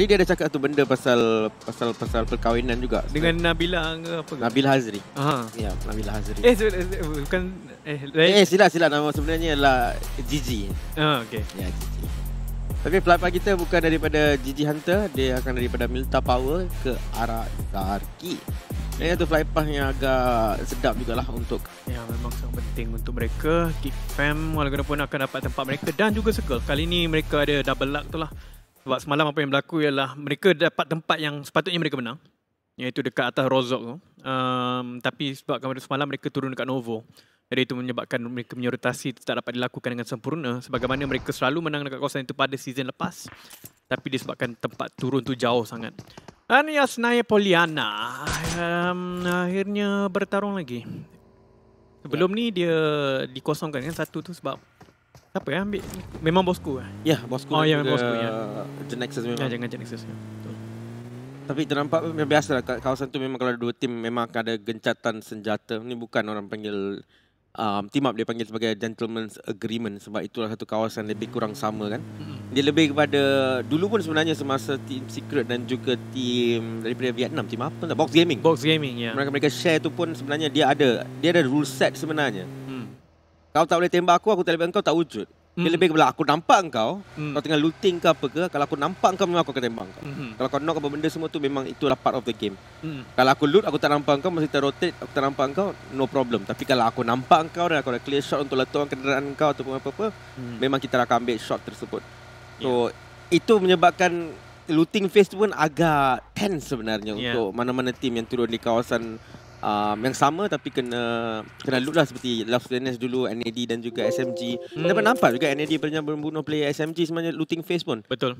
Tadi dia ada cakap tu benda pasal pasal pasal perkahwinan juga. Dengan sebenarnya. Nabila ke apa ke? Nabila Hazri. Ah, Ya, Nabila Hazri. Eh, bukan eh lain. Eh, sila sila nama sebenarnya adalah Gigi. Ah, okey. Ya, Gigi. Tapi pelapak kita bukan daripada Gigi Hunter, dia akan daripada Milta Power ke arah Zarki. Ini yeah. tu flight path yang agak sedap jugalah untuk Ya yeah, memang sangat penting untuk mereka Kick fam walaupun akan dapat tempat mereka Dan juga circle Kali ni mereka ada double luck tu lah sebab semalam apa yang berlaku ialah mereka dapat tempat yang sepatutnya mereka menang. Iaitu dekat atas Rozok Um, ehm, tapi sebab semalam mereka turun dekat Novo. Jadi itu menyebabkan mereka punya rotasi tak dapat dilakukan dengan sempurna. Sebagaimana mereka selalu menang dekat kawasan itu pada season lepas. Tapi disebabkan tempat turun tu jauh sangat. Anias Naya Poliana um, ehm, akhirnya bertarung lagi. Sebelum ya. ni dia dikosongkan kan satu tu sebab Siapa yang ambil? Memang bosku eh? Ya, bosku. Oh, ya, memang bosku. Ya. The Nexus memang. Ya, jangan The Nexus. Ya. Tapi memang biasa lah kawasan tu memang kalau ada dua tim memang akan ada gencatan senjata. Ini bukan orang panggil um, team up dia panggil sebagai gentleman's agreement sebab itulah satu kawasan lebih kurang sama kan. Dia lebih kepada dulu pun sebenarnya semasa team secret dan juga team daripada Vietnam team apa lah? box gaming box gaming ya yeah. mereka mereka share tu pun sebenarnya dia ada dia ada rule set sebenarnya kau tak boleh tembak aku, aku tak boleh kau tak wujud. Mm. Dia hmm. lebih kepada aku nampak hmm. kau, mm. kau tengah looting ke apa ke, kalau aku nampak kau memang aku akan tembak kau. Mm-hmm. Kalau kau knock apa benda semua tu memang itulah part of the game. Mm. Kalau aku loot aku tak nampak kau, masih tak aku tak nampak kau, no problem. Tapi kalau aku nampak kau dan aku ada clear shot untuk letupkan kenderaan kau ataupun apa-apa, mm. memang kita akan ambil shot tersebut. So, yeah. itu menyebabkan looting phase pun agak tense sebenarnya yeah. untuk mana-mana tim yang turun di kawasan um, yang sama tapi kena kena loot lah seperti Love Planets dulu NAD dan juga SMG. Hmm. Dapat nampak juga NAD pernah membunuh player SMG semanya looting phase pun. Betul.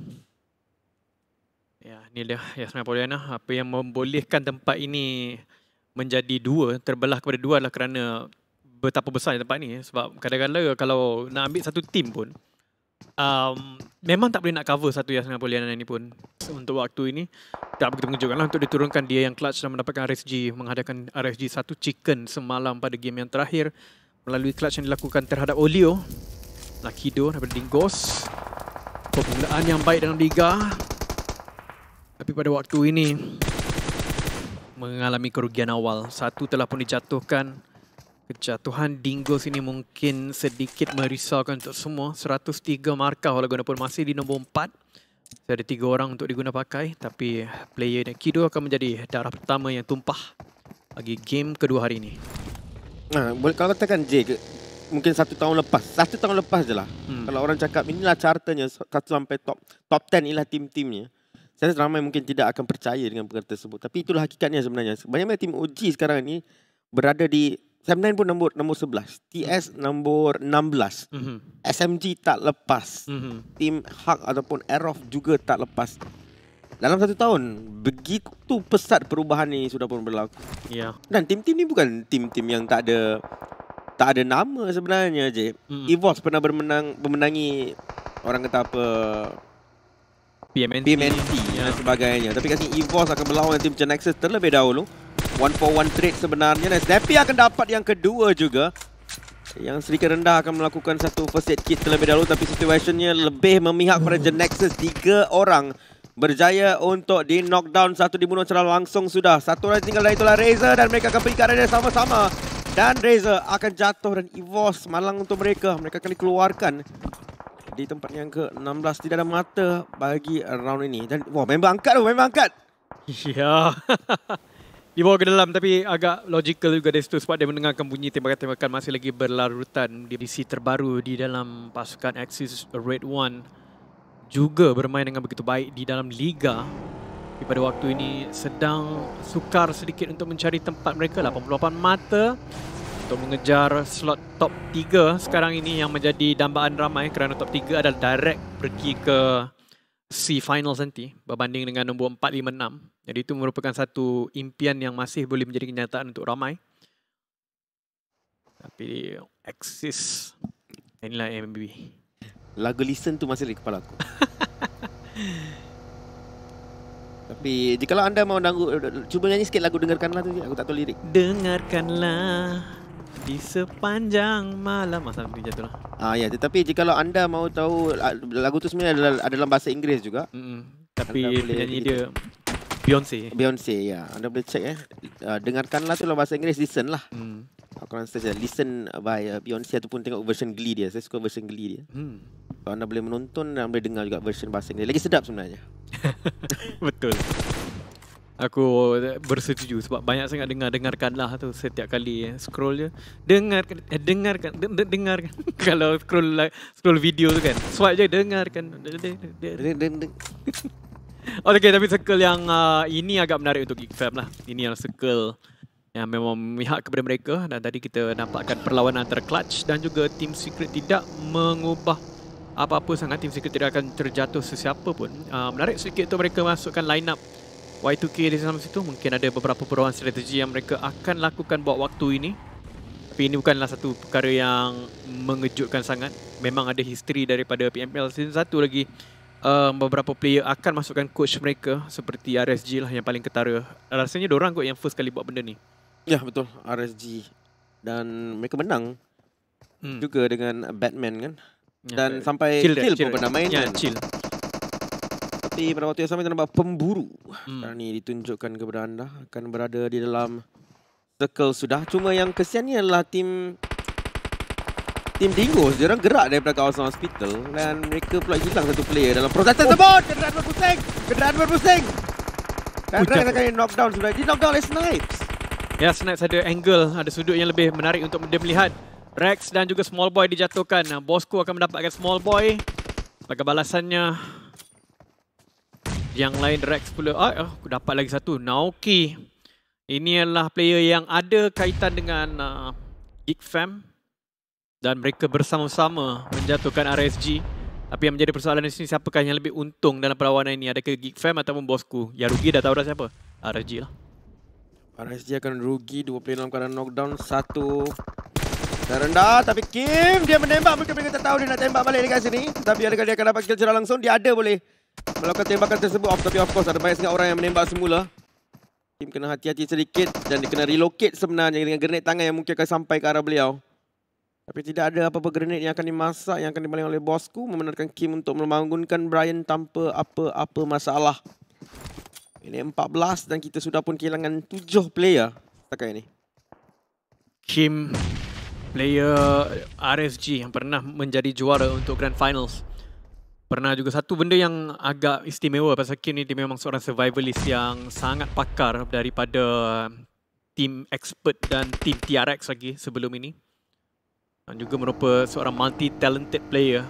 Ya, ni dia Yasmin Poliana Apa yang membolehkan tempat ini menjadi dua, terbelah kepada dua adalah kerana betapa besar tempat ni. Sebab kadang-kadang kalau nak ambil satu tim pun, um, memang tak boleh nak cover satu yang sangat boleh ni pun untuk waktu ini tak begitu mengejutkan lah untuk diturunkan dia yang clutch dan mendapatkan RSG menghadapkan RSG satu chicken semalam pada game yang terakhir melalui clutch yang dilakukan terhadap Olio Lakido daripada Dingos permulaan yang baik dalam Liga tapi pada waktu ini mengalami kerugian awal satu telah pun dijatuhkan Kejatuhan Dingos ini mungkin sedikit merisaukan untuk semua. 103 markah walaupun pun masih di nombor 4. Saya ada 3 orang untuk diguna pakai. Tapi player dan Kido akan menjadi darah pertama yang tumpah bagi game kedua hari ini. Nah, boleh kalau katakan J, mungkin satu tahun lepas. Satu tahun lepas je lah. Hmm. Kalau orang cakap inilah chartnya satu sampai top. Top 10 inilah tim-timnya. Saya rasa ramai mungkin tidak akan percaya dengan perkara tersebut. Tapi itulah hakikatnya sebenarnya. Banyak-banyak tim OG sekarang ini berada di Samnine pun nombor nombor 11. TS hmm. nombor 16. Mm-hmm. SMG tak lepas. Mm-hmm. Team Hak ataupun Aerof juga tak lepas. Dalam satu tahun, begitu pesat perubahan ni sudah pun berlaku. Ya. Yeah. Dan tim-tim ni bukan tim-tim yang tak ada tak ada nama sebenarnya je. Mm-hmm. Evos pernah bermenang memenangi orang kata apa PMNT, PMNT yeah. dan sebagainya. Tapi kat sini Evos akan berlawan tim Genexus terlebih dahulu. One for one trade sebenarnya. Snappy akan dapat yang kedua juga. Yang sedikit rendah akan melakukan satu first aid kit terlebih dahulu. Tapi situasinya lebih memihak pada hmm. Nexus Tiga orang berjaya untuk di knockdown. Satu dibunuh secara langsung sudah. Satu lagi tinggal dan itulah Razer. Dan mereka akan pergi ke arahnya sama-sama. Dan Razer akan jatuh dan evolve malang untuk mereka. Mereka akan dikeluarkan di tempat yang ke-16. Tidak ada mata bagi round ini. Dan wah member angkat tu. Member angkat. Ya. Yeah. dibawa ke dalam tapi agak logical juga dari situ sebab dia mendengarkan bunyi tembakan-tembakan masih lagi berlarutan di DC terbaru di dalam pasukan Axis Red One juga bermain dengan begitu baik di dalam Liga tapi pada waktu ini sedang sukar sedikit untuk mencari tempat mereka 88 lah. mata untuk mengejar slot top 3 sekarang ini yang menjadi dambaan ramai kerana top 3 adalah direct pergi ke C Finals nanti berbanding dengan nombor 4, 5, 6 jadi itu merupakan satu impian yang masih boleh menjadi kenyataan untuk ramai. Tapi eksis inilah MB. Lagu listen tu masih di kepala aku. Tapi jika lah anda mau nanggu, cuba nyanyi sikit lagu dengarkanlah tu. Aku tak tahu lirik. Dengarkanlah di sepanjang malam masa tu jatuh lah. Ah ya, tetapi jika anda mau tahu lagu tu sebenarnya adalah dalam bahasa Inggeris juga. Mm-mm. Tapi penyanyi dia, dia Beyonce. Beyonce, ya. Yeah. Anda boleh check eh. Uh, dengarkanlah tu lah bahasa Inggeris. Listen lah. Hmm. Aku rasa saja. Listen by uh, Beyonce ataupun tengok versi Glee dia. Saya suka versi Glee dia. Hmm. Kalau anda boleh menonton dan boleh dengar juga versi bahasa Inggeris. Lagi sedap sebenarnya. Betul. Aku eh, bersetuju sebab banyak sangat dengar dengarkanlah tu setiap kali ya, scroll je dengar eh, dengarkan de, de, dengarkan kalau scroll like, scroll video tu kan swipe je dengarkan Oh, okay, tapi circle yang uh, ini agak menarik untuk Geek Fam lah. Ini yang circle yang memang memihak kepada mereka. Dan tadi kita nampakkan perlawanan antara Clutch dan juga Team Secret tidak mengubah apa-apa sangat. Team Secret tidak akan terjatuh sesiapa pun. Uh, menarik sedikit tu mereka masukkan line up Y2K di sana situ. Mungkin ada beberapa perubahan strategi yang mereka akan lakukan buat waktu ini. Tapi ini bukanlah satu perkara yang mengejutkan sangat. Memang ada history daripada PML season 1 lagi um, beberapa player akan masukkan coach mereka seperti RSG lah yang paling ketara. Rasanya diorang kot yang first kali buat benda ni. Ya yeah, betul RSG dan mereka menang hmm. juga dengan Batman kan. Ya, dan yeah, sampai chill, chill pun chill. pernah main yeah, kan. Chill. Tapi pada waktu yang sama kita nampak pemburu. Hmm. Sekarang ni ditunjukkan kepada anda akan berada di dalam circle sudah. Cuma yang kesiannya adalah tim tim Dingos dia orang gerak daripada kawasan hospital dan mereka pula hilang satu player dalam proses tersebut. Oh. Kenderaan berpusing. Kenderaan berpusing. Dan mereka Rang akan knock down sudah. Di knock down oleh Snipes. Ya, yeah, Snipes ada angle, ada sudut yang lebih menarik untuk dia melihat. Rex dan juga Small Boy dijatuhkan. Bosku akan mendapatkan Small Boy. Bagai balasannya. Yang lain Rex pula. Ah, oh, aku dapat lagi satu. Naoki. Ini adalah player yang ada kaitan dengan uh, ah, Geek Fam dan mereka bersama-sama menjatuhkan RSG. Tapi yang menjadi persoalan di sini, siapakah yang lebih untung dalam perlawanan ini? Adakah Geek Fam ataupun bosku? Yang rugi dah tahu dah siapa? RSG lah. RSG akan rugi dua player dalam knockdown. Satu dan rendah tapi Kim dia menembak. Mungkin mereka tak tahu dia nak tembak balik dekat sini. Tapi adakah dia akan dapat kill secara langsung? Dia ada boleh melakukan tembakan tersebut. Of, tapi of course ada banyak sangat orang yang menembak semula. Kim kena hati-hati sedikit dan dia kena relocate sebenarnya dengan grenade tangan yang mungkin akan sampai ke arah beliau. Tapi tidak ada apa-apa grenade yang akan dimasak yang akan dimaling oleh bosku membenarkan Kim untuk membangunkan Brian tanpa apa-apa masalah. Ini 14 dan kita sudah pun kehilangan 7 player setakat ini. Kim player RSG yang pernah menjadi juara untuk Grand Finals. Pernah juga satu benda yang agak istimewa pasal Kim ni dia memang seorang survivalist yang sangat pakar daripada tim expert dan tim TRX lagi sebelum ini. Dan juga merupakan seorang multi-talented player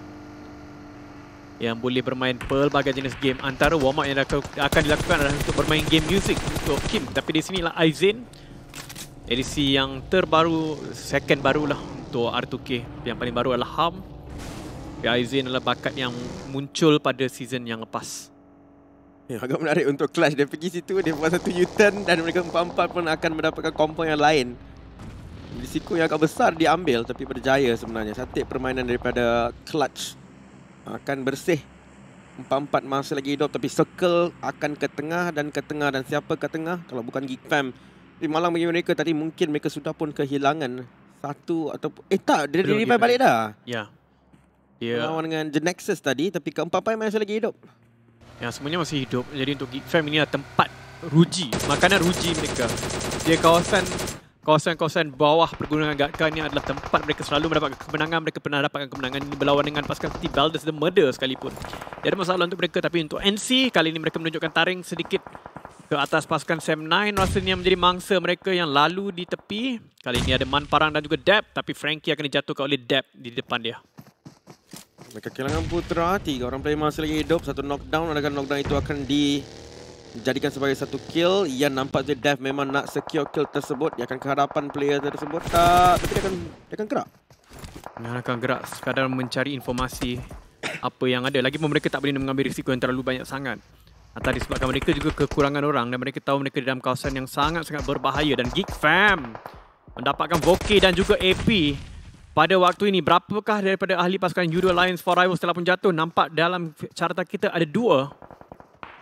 yang boleh bermain pelbagai jenis game. Antara warm-up yang akan dilakukan adalah untuk bermain game music untuk Kim. Tapi di sini lah Aizen, edisi yang terbaru, second barulah untuk R2K. Yang paling baru adalah Ham. Aizen adalah bakat yang muncul pada season yang lepas. Ya, agak menarik untuk Clash. Dia pergi situ, dia buat satu U-turn dan mereka empat-empat pun akan mendapatkan kompon yang lain risiko yang agak besar diambil tapi berjaya sebenarnya. Satik permainan daripada clutch akan bersih. Empat-empat masih lagi hidup tapi circle akan ke tengah dan ke tengah dan siapa ke tengah kalau bukan Geek Fam. Di Malang bagi mereka tadi mungkin mereka sudah pun kehilangan satu atau eh tak dia Belum revive balik dah. Ya. Yeah. Yeah. Lawan dengan Genexus tadi tapi keempat-empat masih lagi hidup. Ya semuanya masih hidup. Jadi untuk Geek Fam ini adalah tempat ruji, makanan ruji mereka. Dia kawasan kawasan-kawasan bawah pergunungan Gatka ini adalah tempat mereka selalu mendapatkan kemenangan. Mereka pernah dapatkan kemenangan ini berlawan dengan pasukan City Baldur's The Murder sekalipun. Tidak masalah untuk mereka tapi untuk NC kali ini mereka menunjukkan taring sedikit ke atas pasukan Sam 9 rasanya menjadi mangsa mereka yang lalu di tepi. Kali ini ada Man Parang dan juga Depp tapi Frankie akan dijatuhkan oleh Depp di depan dia. Mereka kehilangan putera. tiga orang player masih lagi hidup, satu knockdown. Adakah knockdown itu akan di jadikan sebagai satu kill yang nampak je dev memang nak secure kill tersebut dia akan ke hadapan player tersebut tak tapi dia akan dia akan gerak dia akan gerak sekadar mencari informasi apa yang ada lagi pun mereka tak boleh mengambil risiko yang terlalu banyak sangat atau disebabkan mereka juga kekurangan orang dan mereka tahu mereka di dalam kawasan yang sangat-sangat berbahaya dan geek fam mendapatkan Voke dan juga AP pada waktu ini, berapakah daripada ahli pasukan Euro Alliance 4 Rivals telah pun jatuh? Nampak dalam carta kita ada dua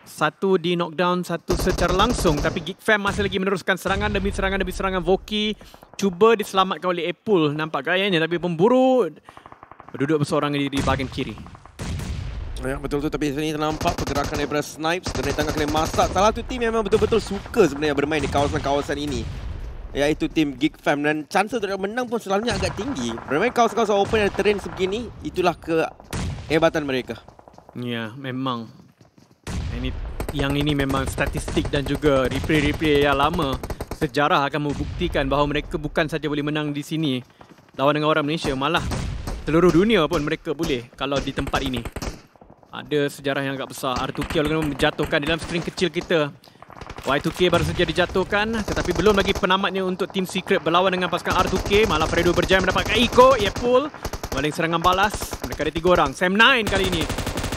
satu di knockdown, satu secara langsung. Tapi Geek Fam masih lagi meneruskan serangan demi serangan demi serangan. Voki cuba diselamatkan oleh Apple. Nampak gayanya tapi pemburu duduk bersorang di, di bahagian kiri. Ya, betul tu tapi sini nampak pergerakan daripada Snipes. Kena tangan kena masak. Salah tu tim memang betul-betul suka sebenarnya bermain di kawasan-kawasan ini. Iaitu tim Geek Fam dan chance untuk menang pun selalunya agak tinggi. Bermain kawasan-kawasan open dan terrain sebegini, itulah ke hebatan mereka. Ya, memang. Ini yang ini memang statistik dan juga replay-replay yang lama sejarah akan membuktikan bahawa mereka bukan saja boleh menang di sini lawan dengan orang Malaysia malah seluruh dunia pun mereka boleh kalau di tempat ini. Ada sejarah yang agak besar. R2K lalu menjatuhkan dalam screen kecil kita. Y2K baru saja dijatuhkan tetapi belum lagi penamatnya untuk tim Secret berlawan dengan pasukan R2K. Malah Fredo berjaya mendapatkan Iko, Yepul. Maling serangan balas. Mereka ada tiga orang. Sam 9 kali ini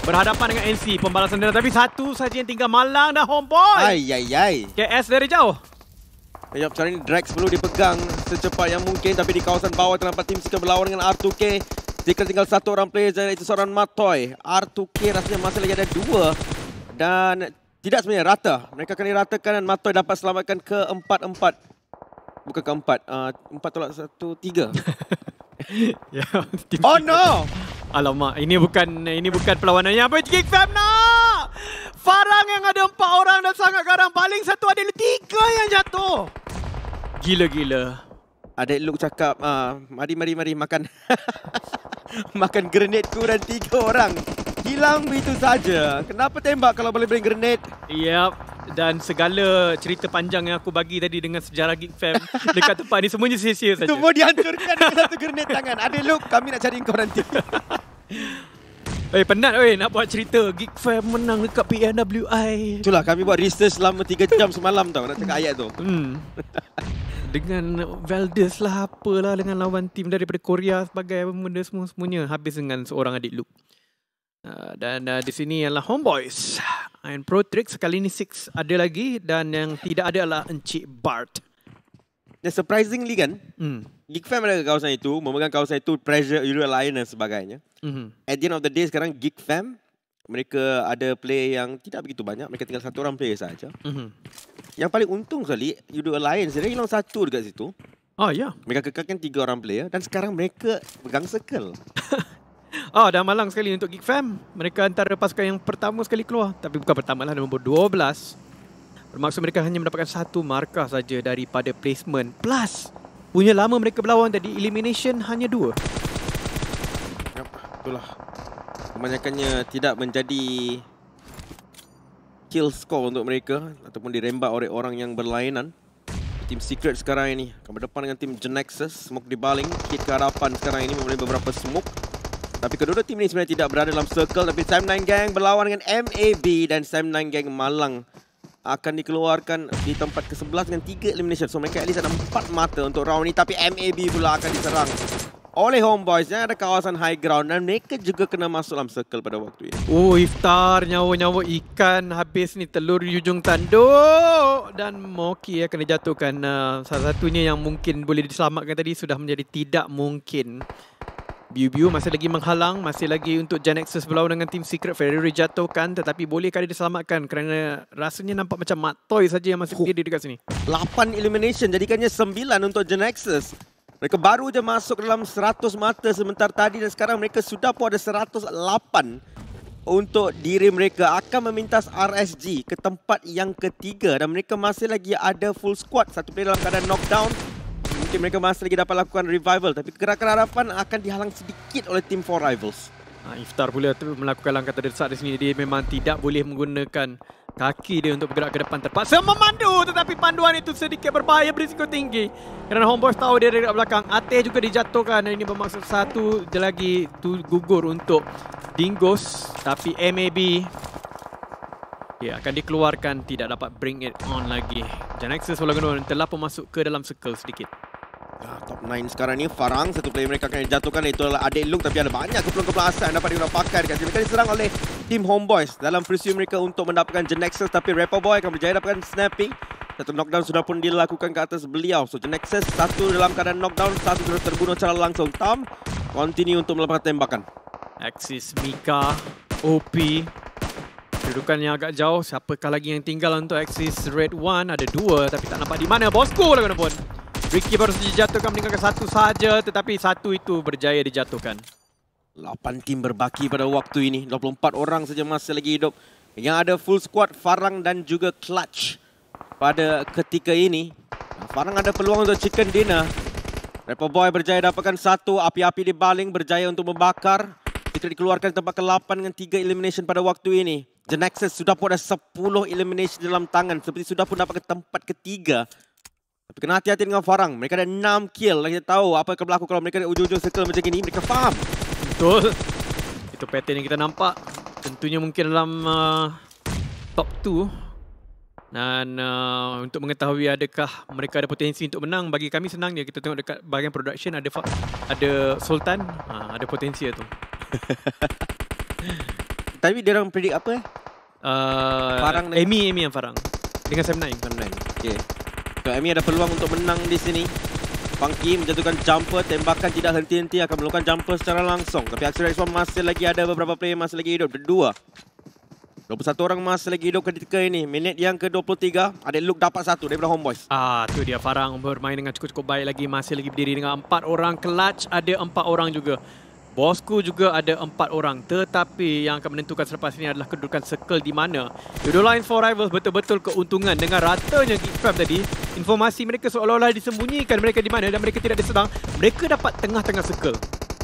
berhadapan dengan NC pembalasan dendam tapi satu saja yang tinggal malang dah homeboy. Ai ai ai. KS dari jauh. Yup, eh, cara ini Drax perlu dipegang secepat yang mungkin tapi di kawasan bawah terdapat tim Sika berlawan dengan R2K. Jika tinggal satu orang player jadi itu seorang Matoy. R2K rasanya masih lagi ada dua dan tidak sebenarnya rata. Mereka akan diratakan dan Matoy dapat selamatkan ke empat-empat. Bukan ke empat. Uh, eh, empat tolak satu, tiga. Ya, oh no! Alamak, ini bukan ini bukan perlawanannya. yang apa? Kick fam nak! Farang yang ada empat orang dan sangat garam. Paling satu ada tiga yang jatuh. Gila-gila. Adik Luke cakap, mari-mari-mari ah, makan. makan grenade ku dan tiga orang. Hilang begitu saja. Kenapa tembak kalau boleh beri grenade? Yap, dan segala cerita panjang yang aku bagi tadi dengan sejarah Geek Fam dekat tempat ni semuanya sia-sia saja. Semua dihancurkan dengan satu grenade tangan. Ada look kami nak cari kau nanti. Eh hey, penat weh nak buat cerita Geek Fam menang dekat PNWI. Itulah kami buat research selama 3 jam semalam tau nak cakap ayat tu. Hmm. dengan Valdez lah apalah dengan lawan tim daripada Korea sebagai benda semua semuanya habis dengan seorang adik Luke. Ah, dan uh, di sini ialah Homeboys. Iron Pro Trick sekali ni six ada lagi dan yang tidak ada adalah Encik Bart. Dan surprisingly kan, mm. Geek Fam ada kawasan itu, memegang kawasan itu, pressure Euro Lion dan sebagainya. Mm -hmm. At the end of the day sekarang Geek Fam, mereka ada play yang tidak begitu banyak. Mereka tinggal satu orang player sahaja. Mm -hmm. Yang paling untung sekali, Euro Alliance, dia hilang satu dekat situ. Oh ya. Yeah. Mereka kekalkan tiga orang player dan sekarang mereka pegang circle. Ah, dah malang sekali untuk Geek Fam. Mereka antara pasukan yang pertama sekali keluar. Tapi bukan pertama lah, nombor 12. Bermaksud mereka hanya mendapatkan satu markah saja daripada placement. Plus, punya lama mereka berlawan tadi, elimination hanya dua. Yep, itulah. Kebanyakannya tidak menjadi kill score untuk mereka ataupun dirembak oleh orang yang berlainan. Tim Secret sekarang ini akan berdepan dengan tim Genexus. Smoke dibaling. Kit keharapan sekarang ini mempunyai beberapa smoke. Tapi kedua-dua tim ini sebenarnya tidak berada dalam circle. Tapi Sam 9 Gang berlawan dengan MAB dan Sam 9 Gang Malang akan dikeluarkan di tempat ke-11 dengan 3 elimination. So mereka at least ada 4 mata untuk round ini. Tapi MAB pula akan diserang oleh homeboys yang ada kawasan high ground dan mereka juga kena masuk dalam circle pada waktu ini. Oh, iftar nyawa-nyawa ikan habis ni telur di ujung tanduk dan Moki akan dijatuhkan. Uh, salah satunya yang mungkin boleh diselamatkan tadi sudah menjadi tidak mungkin. Biu-Biu masih lagi menghalang, masih lagi untuk Genexus berlawan dengan tim Secret Ferrari jatuhkan tetapi bolehkah dia diselamatkan kerana rasanya nampak macam Mat Toy saja yang masih berdiri dekat sini. 8 elimination jadikannya 9 untuk Genexus. Mereka baru saja masuk dalam 100 mata sebentar tadi dan sekarang mereka sudah pun ada 108 untuk diri mereka akan memintas RSG ke tempat yang ketiga dan mereka masih lagi ada full squad satu player dalam keadaan knockdown. Okay, mereka masih lagi dapat lakukan revival tapi gerakan harapan akan dihalang sedikit oleh tim Four Rivals. Ha, Iftar pula tu melakukan langkah terdesak di sini. Dia memang tidak boleh menggunakan kaki dia untuk bergerak ke depan terpaksa memandu tetapi panduan itu sedikit berbahaya berisiko tinggi kerana Homeboys tahu dia dari belakang Ateh juga dijatuhkan dan ini bermaksud satu lagi tu gugur untuk Dingos tapi MAB dia ya, akan dikeluarkan tidak dapat bring it on lagi Janexus walaupun telah pun masuk ke dalam circle sedikit Nah, top 9 sekarang ni Farang satu player mereka akan jatuhkan itu adalah Adik Lung tapi ada banyak keplung-keplasan dapat diorang pakai dekat sini. Mereka diserang oleh tim Homeboys dalam pursue mereka untuk mendapatkan Genexus tapi Rapper Boy akan berjaya dapatkan snapping. Satu knockdown sudah pun dilakukan ke atas beliau. So Genexus satu dalam keadaan knockdown, satu sudah terbunuh secara langsung. Tam continue untuk melakukan tembakan. Axis Mika OP Kedudukan yang agak jauh, siapakah lagi yang tinggal untuk Axis Red One? Ada dua tapi tak nampak di mana. Bosco lah kena pun. Ricky baru saja jatuhkan meninggalkan satu saja tetapi satu itu berjaya dijatuhkan. Lapan tim berbaki pada waktu ini. 24 orang saja masih lagi hidup. Yang ada full squad Farang dan juga Clutch pada ketika ini. Farang ada peluang untuk chicken dinner. Rapper Boy berjaya dapatkan satu. Api-api di Baling berjaya untuk membakar. Kita dikeluarkan tempat ke-8 dengan 3 elimination pada waktu ini. The Nexus sudah pun ada 10 elimination dalam tangan. Seperti sudah pun dapatkan tempat ketiga. Tapi kena hati-hati dengan Farang. Mereka ada enam kill. Lagi kita tahu apa akan berlaku kalau mereka di ujung-ujung circle macam ini. Mereka faham. Betul. Itu pattern yang kita nampak. Tentunya mungkin dalam uh, top 2. Dan uh, untuk mengetahui adakah mereka ada potensi untuk menang. Bagi kami senang je. Kita tengok dekat bahagian production ada ada Sultan. Ha, ada potensi lah tu. Tapi dia orang predict apa eh? Uh, Farang Amy, Amy yang Farang. Dengan Sam Nine. Sam Nine. Okay. KMI ada peluang untuk menang di sini. Pang Kim menjatuhkan jumper, tembakan tidak henti-henti akan melakukan jumper secara langsung. Tapi Aksi Rexwan masih lagi ada beberapa player masih lagi hidup. Dua. 21 orang masih lagi hidup ketika ini. Minit yang ke-23, ada look dapat satu daripada Homeboys. Ah, tu dia Farang bermain dengan cukup-cukup baik lagi. Masih lagi berdiri dengan empat orang. Clutch ada empat orang juga. Bosku juga ada empat orang tetapi yang akan menentukan selepas ini adalah kedudukan circle di mana. Dodo Lions for Rivals betul-betul keuntungan dengan ratanya Geekfam tadi. Informasi mereka seolah-olah disembunyikan mereka di mana dan mereka tidak disedang. Mereka dapat tengah-tengah circle.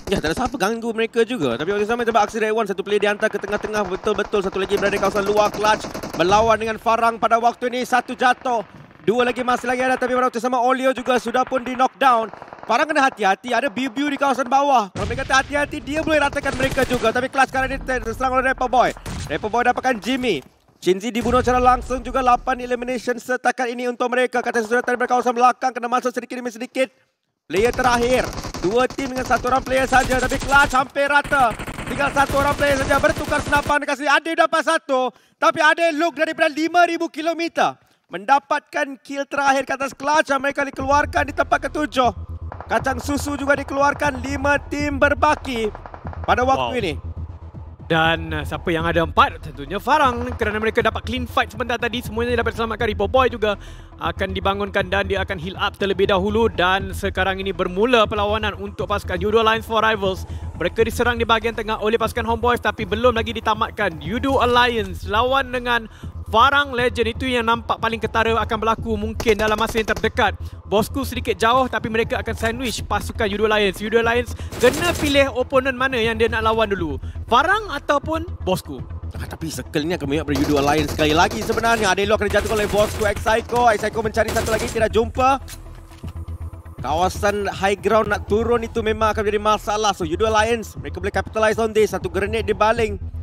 Ya, tak ada siapa ganggu mereka juga. Tapi waktu sama tempat Aksi Rewan, satu player dihantar ke tengah-tengah. Betul-betul satu lagi berada di kawasan luar clutch. Melawan dengan Farang pada waktu ini. Satu jatuh. Dua lagi masih lagi ada tapi Marauk sama Olio juga sudah pun di knockdown. Parang kena hati-hati, ada Bibiu di kawasan bawah. Kalau mereka hati-hati, dia boleh ratakan mereka juga. Tapi kelas sekarang ini terserang oleh Rapper Boy. Rapper Boy dapatkan Jimmy. Chinzi dibunuh secara langsung juga 8 elimination setakat ini untuk mereka. Kata sudah tadi dari kawasan belakang, kena masuk sedikit demi sedikit. Player terakhir, dua tim dengan satu orang player saja. Tapi kelas sampai rata. Tinggal satu orang player saja bertukar senapan. Kasih Ade dapat satu. Tapi Ade look daripada 5,000 kilometer mendapatkan kill terakhir ke atas clutch yang mereka dikeluarkan di tempat ketujuh. Kacang susu juga dikeluarkan lima tim berbaki pada waktu wow. ini. Dan uh, siapa yang ada empat tentunya Farang kerana mereka dapat clean fight sebentar tadi semuanya dapat selamatkan Ripo Boy juga akan dibangunkan dan dia akan heal up terlebih dahulu dan sekarang ini bermula perlawanan untuk pasukan Yudo Alliance for Rivals. Mereka diserang di bahagian tengah oleh pasukan Homeboys tapi belum lagi ditamatkan. Yudo Alliance lawan dengan Farang Legend itu yang nampak paling ketara akan berlaku mungkin dalam masa yang terdekat. Bosku sedikit jauh tapi mereka akan sandwich pasukan Yudo Lions. Yudo Lions kena pilih opponent mana yang dia nak lawan dulu. Farang ataupun Bosku. Ah, tapi circle ni akan banyak pada Yudo Lions sekali lagi sebenarnya. ada Adelo akan jatuh oleh Bosku Exaiko. Exaiko mencari satu lagi tidak jumpa. Kawasan high ground nak turun itu memang akan jadi masalah. So Yudo Lions mereka boleh capitalize on this. Satu grenade dibaling. baling.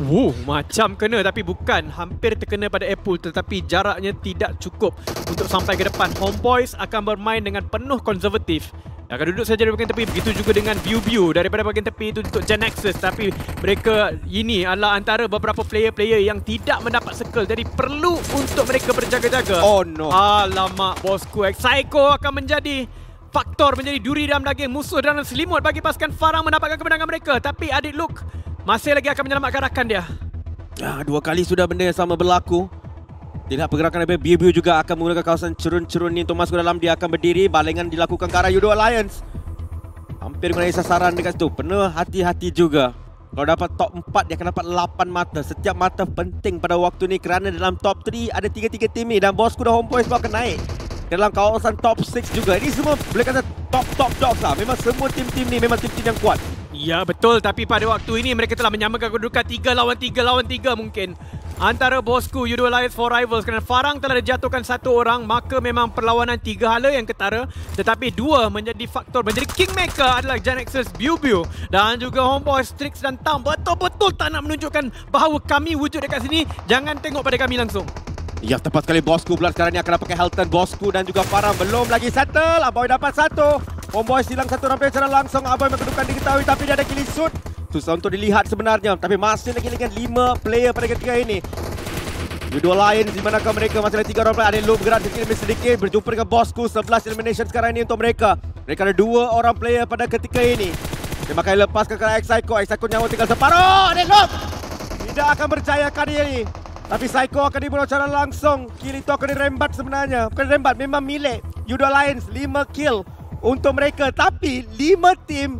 Woo, macam kena tapi bukan hampir terkena pada Apple tetapi jaraknya tidak cukup untuk sampai ke depan. Homeboys akan bermain dengan penuh konservatif. Dia akan duduk saja di bagian tepi. Begitu juga dengan view-view daripada bagian tepi itu untuk Genexus. Tapi mereka ini adalah antara beberapa player-player yang tidak mendapat circle. Jadi perlu untuk mereka berjaga-jaga. Oh no. Alamak bosku. Eh, Psycho akan menjadi faktor menjadi duri dalam daging musuh dalam selimut bagi pasukan Farang mendapatkan kemenangan mereka. Tapi adik Luke masih lagi akan menyelamatkan rakan dia. Ya, dua kali sudah benda yang sama berlaku. Tidak pergerakan daripada Biu-Biu juga akan menggunakan kawasan cerun-cerun ni Thomas ke dalam. Dia akan berdiri. Balingan dilakukan ke arah Yudo Alliance. Hampir mengenai sasaran dekat situ. Penuh hati-hati juga. Kalau dapat top 4, dia akan dapat 8 mata. Setiap mata penting pada waktu ni kerana dalam top 3 ada 3-3 team ni. Dan bosku dah home point sebab akan naik. Dalam kawasan top 6 juga. Ini semua boleh kata top-top top lah. Memang semua team-team ni memang team-team yang kuat. Ya betul tapi pada waktu ini mereka telah menyamakan kedudukan 3 lawan 3 lawan 3 mungkin antara Bosku U2 Alliance for Rivals kerana Farang telah dijatuhkan satu orang maka memang perlawanan tiga hala yang ketara tetapi dua menjadi faktor menjadi kingmaker adalah Genexus Biu Biu dan juga Homeboy Strix dan Tam betul-betul tak nak menunjukkan bahawa kami wujud dekat sini jangan tengok pada kami langsung Ya, tepat sekali bosku pula sekarang ini akan pakai Helton. Bosku dan juga Farah belum lagi settle. Aboy dapat satu. Homeboy silang satu rampai secara langsung. Aboy mengedukkan diketahui tapi dia ada kill shoot. Susah untuk dilihat sebenarnya. Tapi masih lagi dengan lima player pada ketiga ini. Dua lain di manakah mereka masih ada tiga orang player. Ada loop gerak sedikit demi sedikit. Berjumpa dengan bosku. Sebelas elimination sekarang ini untuk mereka. Mereka ada dua orang player pada ketiga ini. Dia makanya lepas kerana X-Syco. nyawa tinggal separuh. Ada loop. Tidak akan berjaya kali ini. Tapi Psycho akan dibunuh secara langsung. Kill itu akan dirembat sebenarnya. Bukan dirembat, memang milik. Yudo Lions 5 kill untuk mereka. Tapi 5 tim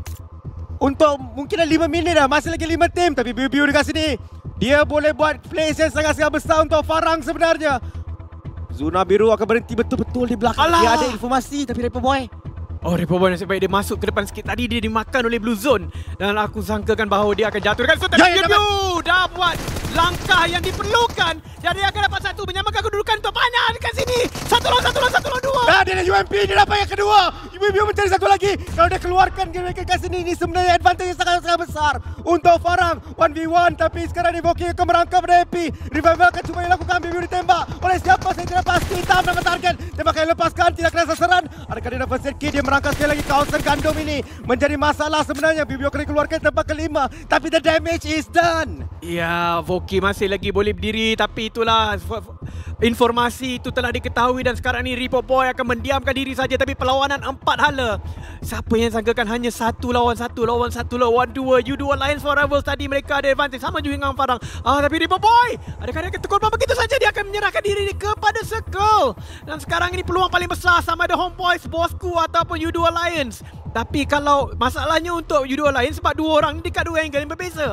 untuk mungkin dah 5 minit dah. Masih lagi 5 tim. Tapi Biu-Biu dekat sini. Dia boleh buat place yang sangat-sangat besar untuk Farang sebenarnya. Zona Biru akan berhenti betul-betul di belakang. Alah. Dia ada informasi tapi Reaper Boy. Oh Repo Boy nasib baik dia masuk ke depan sikit tadi dia dimakan oleh Blue Zone dan aku sangkakan bahawa dia akan jatuhkan. dekat situ. Ya, ya dah buat langkah yang diperlukan. Jadi dia akan dapat satu menyamakan kedudukan untuk banyak dekat sini. Satu lawan satu lawan satu lawan dua. Dah dia ada UMP dia dapat yang kedua. Ibu mencari satu lagi. Kalau dia keluarkan game mereka kat sini ini sebenarnya advantage yang sangat sangat besar untuk Farang 1v1 tapi sekarang Evoki akan merangkap dari AP. Revival akan cuba dilakukan Bibi ditembak oleh siapa saya tidak pasti. Tam dapat target. tembak yang lepaskan tidak kena sasaran. Adakah dia dapat sedikit dia terangkat sekali lagi kawasan gandum ini menjadi masalah sebenarnya. Bibio kena keluarkan tempat kelima tapi the damage is done. Ya, Voki masih lagi boleh berdiri tapi itulah informasi itu telah diketahui dan sekarang ini Ripo Boy akan mendiamkan diri saja tapi perlawanan empat hala. Siapa yang sangkakan hanya satu lawan satu lawan satu lawan dua. You do alliance for rivals tadi mereka ada advantage sama juga dengan Farang. Ah, tapi Ripo Boy, adakah dia akan tegur apa begitu saja dia akan menyerahkan diri kepada Circle. Dan sekarang ini peluang paling besar sama ada homeboys Bosku ataupun U2 Alliance. Tapi kalau masalahnya untuk U2 Alliance sebab dua orang ni dekat dua angle yang berbeza.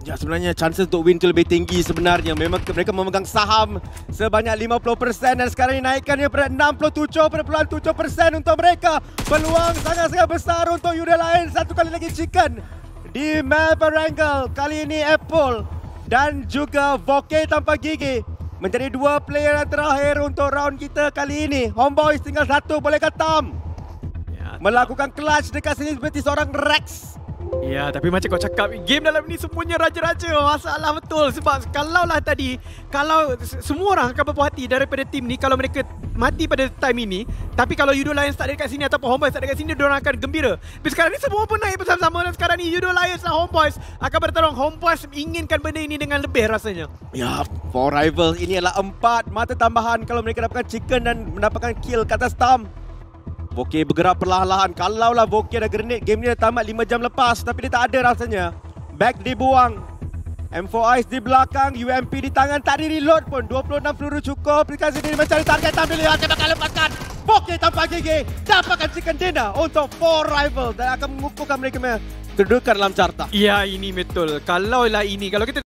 Ya sebenarnya chances untuk win tu lebih tinggi sebenarnya. Memang mereka memegang saham sebanyak 50% dan sekarang ini naikkannya pada 67.7% untuk mereka. Peluang sangat-sangat besar untuk Yuda lain satu kali lagi chicken di map Melbourne Kali ini Apple dan juga Voke tanpa gigi menjadi dua player yang terakhir untuk round kita kali ini. Homeboys tinggal satu bolehkah Tam? melakukan clutch dekat sini seperti seorang Rex. Ya, tapi macam kau cakap, game dalam ni semuanya raja-raja. Masalah betul sebab kalau lah tadi, kalau semua orang akan berpuas hati daripada tim ni kalau mereka mati pada time ini. Tapi kalau Yudo Lions tak ada dekat sini ataupun Homeboys tak ada dekat sini, dia akan gembira. Tapi sekarang ni semua pun naik bersama-sama dan sekarang ni Yudo Lions dan Homeboys akan bertarung. Homeboys inginkan benda ini dengan lebih rasanya. Ya, four rivals ini adalah empat mata tambahan kalau mereka dapatkan chicken dan mendapatkan kill kat atas Tam. Vokey bergerak perlahan-lahan. Kalaulah Vokey ada grenade, game ni dah tamat 5 jam lepas. Tapi dia tak ada rasanya. Back dibuang. M4 Ice di belakang, UMP di tangan, tak di-reload pun. 26 peluru cukup. Berikan sendiri mencari target, tak boleh. Dia bakal lepaskan. Vokey tanpa gigi. Dapatkan chicken dinner untuk 4 rival. Dan akan mengukuhkan mereka-mereka. dalam carta. Ya, ini betul. Kalaulah ini. Kalau kita